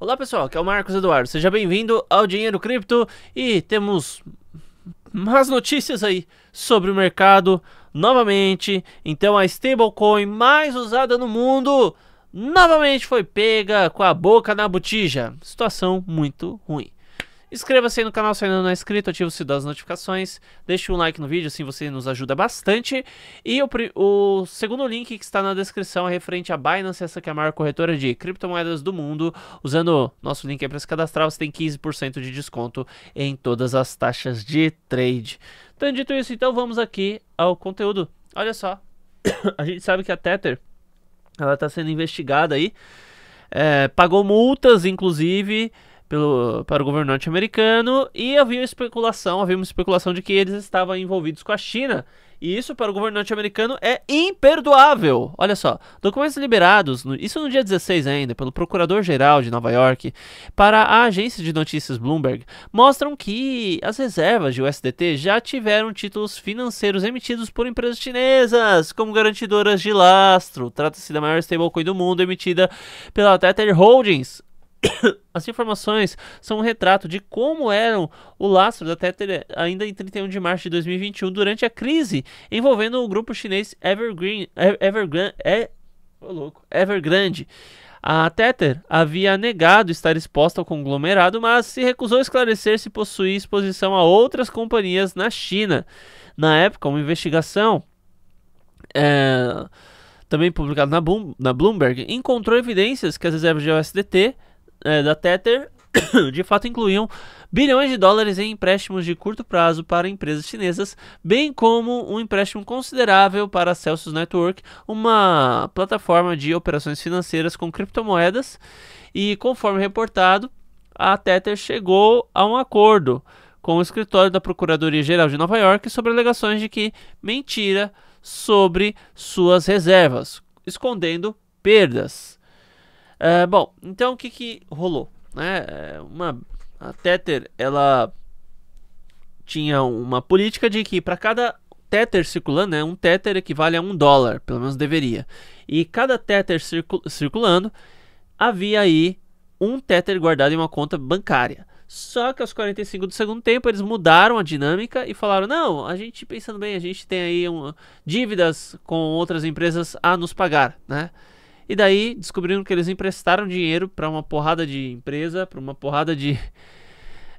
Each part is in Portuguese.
Olá pessoal, aqui é o Marcos Eduardo, seja bem-vindo ao Dinheiro Cripto e temos más notícias aí sobre o mercado novamente. Então a stablecoin mais usada no mundo novamente foi pega com a boca na botija. Situação muito ruim. Inscreva-se aí no canal se ainda não é inscrito, ative o sininho das notificações, deixe um like no vídeo, assim você nos ajuda bastante. E o, o segundo link que está na descrição é referente à Binance, essa que é a maior corretora de criptomoedas do mundo. Usando nosso link aí para se cadastrar, você tem 15% de desconto em todas as taxas de trade. Então, dito isso, então vamos aqui ao conteúdo. Olha só, a gente sabe que a Tether ela está sendo investigada aí, é, pagou multas, inclusive pelo, para o governo norte-americano e havia especulação, havia uma especulação de que eles estavam envolvidos com a China. E isso para o governo norte-americano é imperdoável. Olha só, documentos liberados, no, isso no dia 16 ainda, pelo procurador-geral de Nova York, para a agência de notícias Bloomberg, mostram que as reservas de USDT já tiveram títulos financeiros emitidos por empresas chinesas como garantidoras de lastro. Trata-se da maior stablecoin do mundo emitida pela Tether Holdings, As informações são um retrato de como eram o lastro da Tether ainda em 31 de março de 2021 durante a crise envolvendo o grupo chinês Evergreen, Evergrande, é, oh, louco, Evergrande. A Tether havia negado estar exposta ao conglomerado, mas se recusou a esclarecer se possuía exposição a outras companhias na China. Na época, uma investigação é, também publicada na, Bloomberg encontrou evidências que as reservas de USDT é, da Tether de fato incluíam bilhões de dólares em empréstimos de curto prazo para empresas chinesas, bem como um empréstimo considerável para a Celsius Network, uma plataforma de operações financeiras com criptomoedas. E conforme reportado, a Tether chegou a um acordo com o escritório da Procuradoria-Geral de Nova York sobre alegações de que mentira sobre suas reservas, escondendo perdas. Uh, bom, então o que, que rolou? Né? É, uma, a Tether ela tinha uma política de que para cada Tether circulando, né, um Tether equivale a um dólar, pelo menos deveria. E cada Tether circulando, havia aí um Tether guardado em uma conta bancária. Só que aos 45 do segundo tempo eles mudaram a dinâmica e falaram: não, a gente pensando bem, a gente tem aí um, dívidas com outras empresas a nos pagar, né? E daí descobriram que eles emprestaram dinheiro para uma porrada de empresa, para uma porrada de,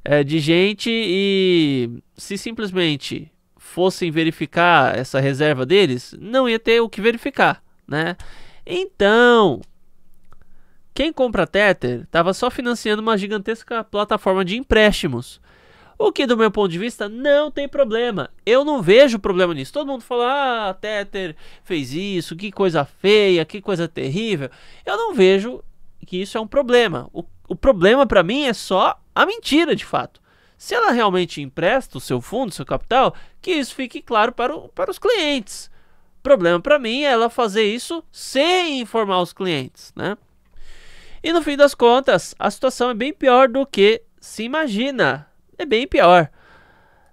é, de gente. E se simplesmente fossem verificar essa reserva deles, não ia ter o que verificar, né? Então, quem compra Tether estava só financiando uma gigantesca plataforma de empréstimos o que, do meu ponto de vista, não tem problema. Eu não vejo problema nisso. Todo mundo fala, ah, Tether fez isso, que coisa feia, que coisa terrível. Eu não vejo que isso é um problema. O, o problema para mim é só a mentira, de fato. Se ela realmente empresta o seu fundo, seu capital, que isso fique claro para, o, para os clientes. Problema para mim é ela fazer isso sem informar os clientes, né? E no fim das contas, a situação é bem pior do que se imagina é bem pior.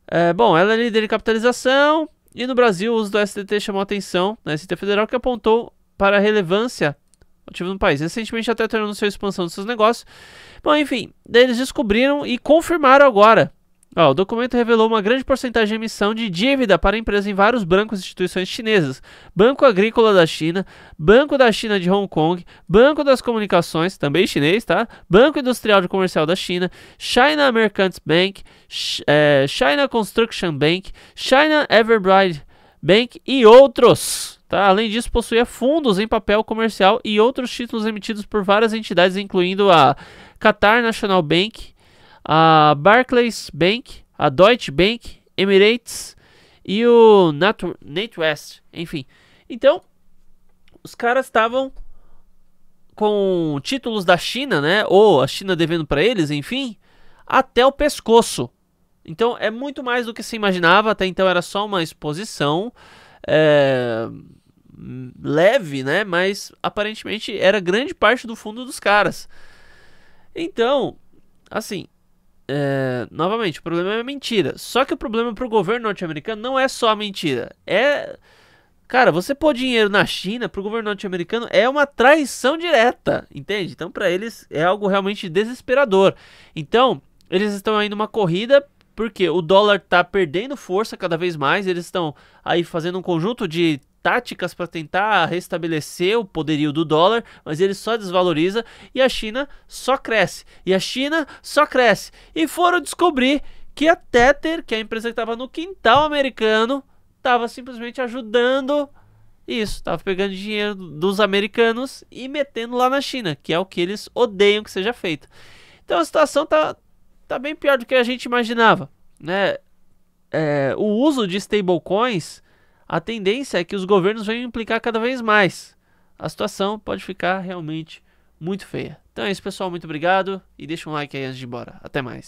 É, bom, ela é líder em capitalização e no Brasil o uso do STT chamou atenção na ST Federal que apontou para a relevância ativa no país. Recentemente até tornou sua expansão dos seus negócios. Bom, enfim, eles descobriram e confirmaram agora Ó, o documento revelou uma grande porcentagem de emissão de dívida para empresas em vários bancos e instituições chinesas. Banco Agrícola da China, Banco da China de Hong Kong, Banco das Comunicações, também chinês, tá? Banco Industrial e Comercial da China, China Mercants Bank, é, China Construction Bank, China Everbright Bank e outros. Tá? Além disso, possuía fundos em papel comercial e outros títulos emitidos por várias entidades, incluindo a Qatar National Bank, a Barclays Bank, a Deutsche Bank, Emirates e o NatWest, enfim. Então, os caras estavam com títulos da China, né? Ou a China devendo para eles, enfim, até o pescoço. Então, é muito mais do que se imaginava. Até então era só uma exposição. É leve, né? Mas aparentemente era grande parte do fundo dos caras. Então, assim, é, novamente, o problema é a mentira. Só que o problema para o governo norte-americano não é só a mentira. É. Cara, você pôr dinheiro na China para o governo norte-americano é uma traição direta, entende? Então, para eles é algo realmente desesperador. Então, eles estão aí numa corrida porque o dólar está perdendo força cada vez mais. Eles estão aí fazendo um conjunto de táticas para tentar restabelecer o poderio do dólar, mas ele só desvaloriza e a China só cresce. E a China só cresce. E foram descobrir que a Tether, que é a empresa que estava no quintal americano, estava simplesmente ajudando isso, estava pegando dinheiro dos americanos e metendo lá na China, que é o que eles odeiam que seja feito. Então a situação tá, tá bem pior do que a gente imaginava, né? É, o uso de stablecoins a tendência é que os governos venham implicar cada vez mais. A situação pode ficar realmente muito feia. Então é isso, pessoal. Muito obrigado e deixa um like aí antes de ir embora. Até mais.